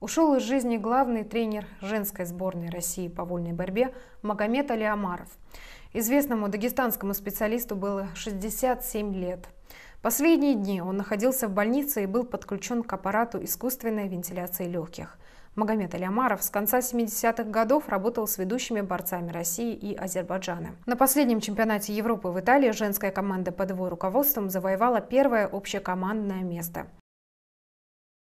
Ушел из жизни главный тренер женской сборной России по вольной борьбе Магомед Алиамаров. Известному дагестанскому специалисту было 67 лет. Последние дни он находился в больнице и был подключен к аппарату искусственной вентиляции легких. Магомед Алиамаров с конца 70-х годов работал с ведущими борцами России и Азербайджана. На последнем чемпионате Европы в Италии женская команда под его руководством завоевала первое общекомандное место.